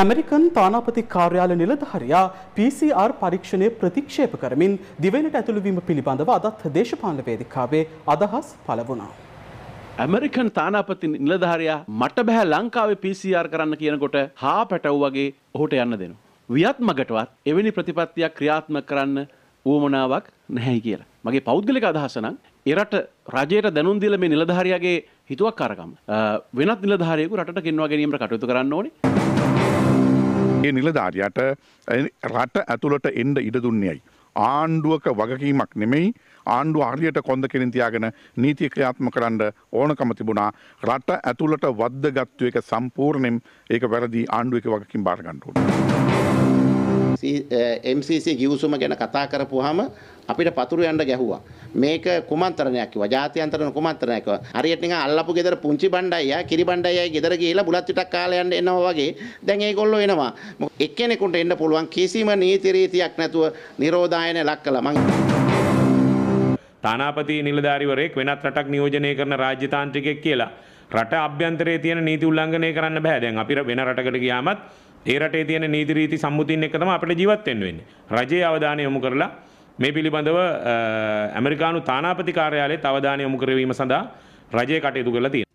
American තානාපති කාර්යාල නිලධහරයා PCR පරීක්ෂණය ප්‍රතික්ෂේප කරමින් දිවෙනට ඇතුළුවීම පිළිබඳව අදත් දේශපාලන වේදිකාවේ අදහස් පළ වුණා. ඇමරිකන් තානාපති නිලධාරයා මට බැහැ ලංකාවේ PCR කරන්න කියනකොට හා පැටව් වගේ ඔහුට යන්න දෙනු. ව්‍යත්මකටවත් එවැනි ප්‍රතිපත්තියක් ක්‍රියාත්ම කරන්න ඌමනාවක් නැහැයි කියලා. මගේ පෞද්ගලික අදහසනම් එරට රජයට දැනුන් දිල මේ නිලධාරයාගේ හිතුවක් කරකම් වෙනත් නිලධාරයෙකු රට ගෙන්වා ගැනීමට කටයුතු කරන්න ඕනේ. ඒ නිලධාරයට රට ඇතුළට එන්ඩ ඉඩ දුන්නේයි. ආණ්ඩුවක වගකීමක් නෙමෙයි ආණ්ඩු හරියට කොඳ කෙරින් තියාගෙන නීති ක්‍රියාත්ම කරන්න ඕනකම තිබුණා රට ඇතුළට වද්දගත්තු එක සම්පූර්ණයෙන් ඒක වැරදි ආණ්ඩුවක වගකින් බාරගන්න ඕනේ. MCC eh, ගිවිසුම ගැන කතා කරපුවාම අපිට පතුරු යන්න ගැහුවා. මේක කුමන්ත්‍රණයක් කිව්වා. ජාත්‍යන්තර කුමන්ත්‍රණයක් කිව්වා. හරියට නිකන් අල්ලපු ගෙදර පුංචි බණ්ඩයියා, කිරි බණ්ඩයියා ගෙදර ගිහිලා බුලත් විටක් කාලා යන්න එනවා වගේ. දැන් ඒගොල්ලෝ එනවා. එක්කෙනෙකුට එන්න පුළුවන් කිසිම නීති රීතියක් නැතුව නිරෝධායන ලක් කළා. මං තානාපති නිලධාරිවරයෙක් වෙනත් රටක් නියෝජනය කරන රාජ්‍යතාන්ත්‍රිකයෙක් කියලා රට අභ්‍යන්තරයේ තියෙන නීති උල්ලංඝනය කරන්න බෑ. දැන් අපි වෙන රටකට ගියාමත් ඒ රටේ තියෙන නීති රීති සම්මුතින් එක්ක තමයි අපිට ජීවත් වෙන්න වෙන්නේ. රජයේ අවධානය යොමු කරලා මේ පිළිබඳව ඇමරිකානු තානාපති කාර්යාලයේ අවධානය යොමු කරවීම සඳහා රජය කටයුතු කරලා තියෙනවා.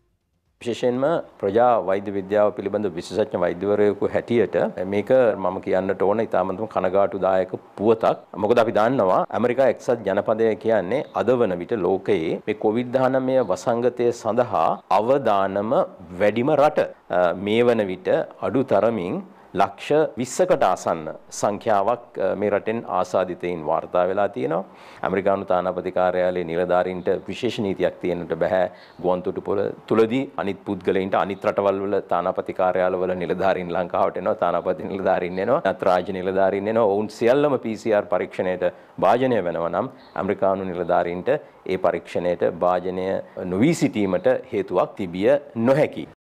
විශේෂයෙන්ම ප්‍රජා වෛද්‍ය විද්‍යාව පිළිබඳ විශේෂඥ වෛද්‍යවරයෙකු හැටියට මේක මම කියන්නට ඕන ඉතාමත්ම කනගාටුදායක පුවතක්. මොකද අපි දන්නවා ඇමරිකා එක්සත් ජනපදය කියන්නේ අද වන විට ලෝකයේ මේ කොවිඩ්-19 වසංගතය සඳහා අවදානම වැඩිම රට. මේ වන විට අඩු තරමින් ලක්ෂ 20කට ආසන්න සංඛ්‍යාවක් මේ රටෙන් ආසාදිතයින් වාර්තා වෙලා තියෙනවා. ඇමරිකානු තානාපති කාර්යාලයේ නිලධාරීන්ට විශේෂ නීතියක් තියෙන්නට බෑ. ගුවන්තොටුපොළ තුලදී අනිත් පුද්ගලයින්ට අනිත් රටවල් වල තානාපති කාර්යාලවල නිලධාරීන් ලංකාවට එනවා. තානාපති නිලධාරීන් එනවා. අත් රාජ්‍ය නිලධාරීන් එනවා. ඔවුන් සියල්ලම PCR පරීක්ෂණයට භාජනය වෙනවා නම් ඇමරිකානු නිලධාරීන්ට ඒ පරීක්ෂණයට භාජනය නොවී සිටීමට හේතුවක් තිබිය නොහැකි.